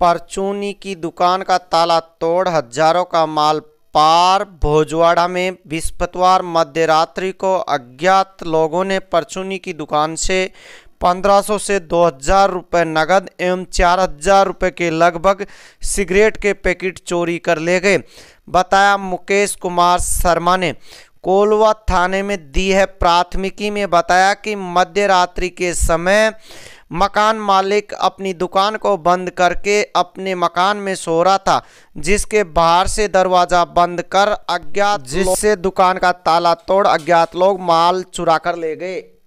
परचूनी की दुकान का ताला तोड़ हजारों का माल पार भोजवाड़ा में बृहस्पतिवार मध्य रात्रि को अज्ञात लोगों ने परचूनी की दुकान से 1500 से 2000 रुपए नगद एवं 4000 रुपए के लगभग सिगरेट के पैकेट चोरी कर ले गए बताया मुकेश कुमार शर्मा ने कोलवा थाने में दी है प्राथमिकी में बताया कि मध्य रात्रि के समय मकान मालिक अपनी दुकान को बंद करके अपने मकान में सो रहा था जिसके बाहर से दरवाज़ा बंद कर अज्ञात जिससे दुकान का ताला तोड़ अज्ञात लोग माल चुरा कर ले गए